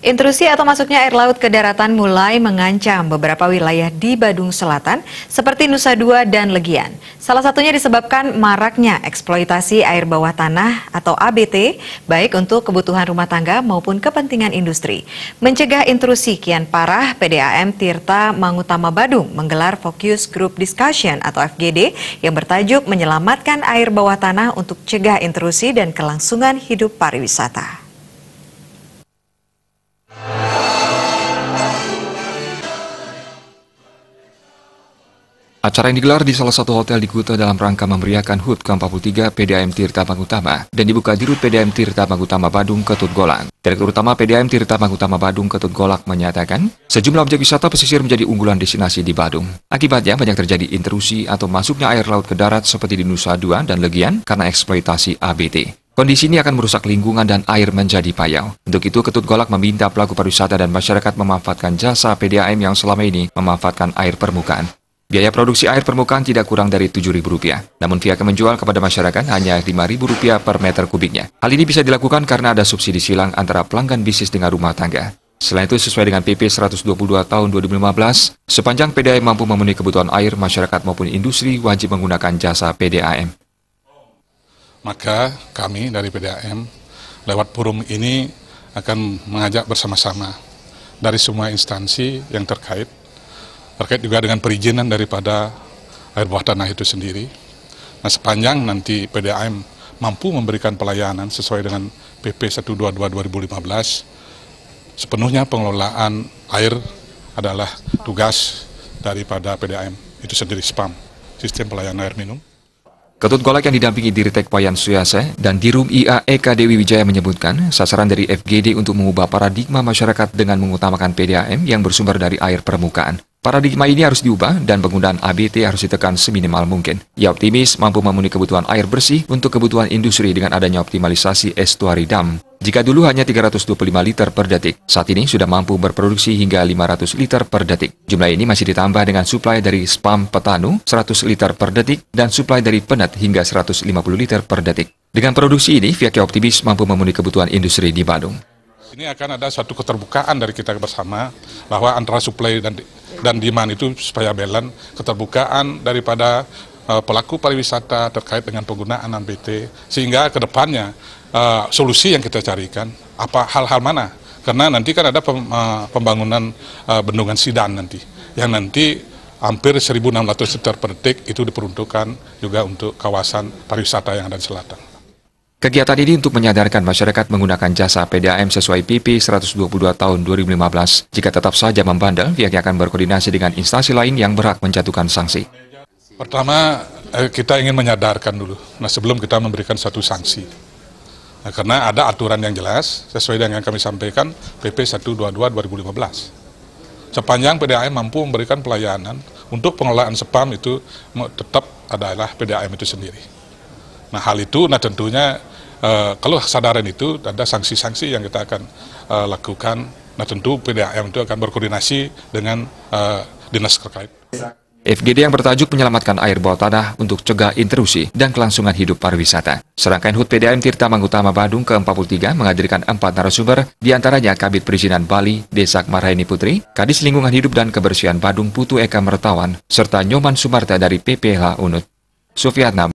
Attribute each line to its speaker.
Speaker 1: Intrusi atau masuknya air laut ke daratan mulai mengancam beberapa wilayah di Badung Selatan seperti Nusa Dua dan Legian. Salah satunya disebabkan maraknya eksploitasi air bawah tanah atau ABT baik untuk kebutuhan rumah tangga maupun kepentingan industri. Mencegah intrusi kian parah, PDAM Tirta Mangutama Badung menggelar Focus Group Discussion atau FGD yang bertajuk menyelamatkan air bawah tanah untuk cegah intrusi dan kelangsungan hidup pariwisata.
Speaker 2: Acara yang digelar di salah satu hotel di Kuta dalam rangka memeriahkan HUT ke-43 PDAM Tirta Utama dan dibuka di Rut PDAM Tirta Utama Badung Ketut Golang. Direktur Utama PDAM Tirta Utama Badung Ketut Golak menyatakan, sejumlah objek wisata pesisir menjadi unggulan destinasi di Badung. Akibatnya banyak terjadi intrusi atau masuknya air laut ke darat seperti di Nusa Dua dan Legian karena eksploitasi ABT. Kondisi ini akan merusak lingkungan dan air menjadi payau. Untuk itu, Ketut Golak meminta pelaku pariwisata dan masyarakat memanfaatkan jasa PDAM yang selama ini memanfaatkan air permukaan Biaya produksi air permukaan tidak kurang dari Rp7.000, namun yang menjual kepada masyarakat hanya Rp5.000 per meter kubiknya. Hal ini bisa dilakukan karena ada subsidi silang antara pelanggan bisnis dengan rumah tangga. Selain itu, sesuai dengan PP 122 tahun 2015, sepanjang PDAM mampu memenuhi kebutuhan air, masyarakat maupun industri wajib menggunakan jasa PDAM.
Speaker 3: Maka kami dari PDAM lewat forum ini akan mengajak bersama-sama dari semua instansi yang terkait terkait juga dengan perizinan daripada air bawah tanah itu sendiri. Nah sepanjang nanti PDAM mampu memberikan pelayanan sesuai dengan PP 122 2015, sepenuhnya pengelolaan air adalah tugas daripada PDAM itu sendiri SPAM, Sistem Pelayanan Air Minum.
Speaker 2: Ketut Golak yang didampingi Diritek Payan Suyase dan Dirum IA Eka Dewi Wijaya menyebutkan, sasaran dari FGD untuk mengubah paradigma masyarakat dengan mengutamakan PDAM yang bersumber dari air permukaan. Paradigma ini harus diubah dan penggunaan ABT harus ditekan seminimal mungkin. Ia optimis mampu memenuhi kebutuhan air bersih untuk kebutuhan industri dengan adanya optimalisasi estuari dam. Jika dulu hanya 325 liter per detik, saat ini sudah mampu berproduksi hingga 500 liter per detik. Jumlah ini masih ditambah dengan suplai dari spam petanu 100 liter per detik dan suplai dari penat hingga 150 liter per detik. Dengan produksi ini, Viakia optimis mampu memenuhi kebutuhan industri di Bandung.
Speaker 3: Ini akan ada suatu keterbukaan dari kita bersama bahwa antara suplai dan dan demand itu supaya balance keterbukaan daripada eh, pelaku pariwisata terkait dengan penggunaan NPT sehingga kedepannya uh, eh, solusi yang kita carikan apa hal-hal mana karena nanti kan ada pem, uh, pembangunan uh, bendungan Sidan nanti yang nanti hampir 1.600 liter per detik itu diperuntukkan juga untuk kawasan pariwisata yang ada di selatan.
Speaker 2: Kegiatan ini untuk menyadarkan masyarakat menggunakan jasa PDAM sesuai PP 122 tahun 2015. Jika tetap saja membandel, pihaknya akan berkoordinasi dengan instansi lain yang berhak menjatuhkan sanksi.
Speaker 3: Pertama, eh, kita ingin menyadarkan dulu. Nah, sebelum kita memberikan satu sanksi. Nah, karena ada aturan yang jelas sesuai dengan yang kami sampaikan PP 122 2015. Sepanjang PDAM mampu memberikan pelayanan untuk pengelolaan spam itu tetap adalah PDAM itu sendiri. Nah, hal itu nah tentunya Eh, kalau kesadaran itu ada sanksi-sanksi yang kita akan uh, lakukan. Nah tentu PDAM itu akan berkoordinasi dengan uh, dinas terkait.
Speaker 2: FGD yang bertajuk menyelamatkan air bawah tanah untuk cegah intrusi dan kelangsungan hidup pariwisata. Serangkaian HUT PDAM Tirta Mangutama Badung ke-43 menghadirkan empat narasumber, diantaranya Kabit Perizinan Bali, Desak Marhaini Putri, Kadis Lingkungan Hidup dan Kebersihan Badung Putu Eka Mertawan, serta Nyoman Sumarta dari PPH Unut. Sufiatna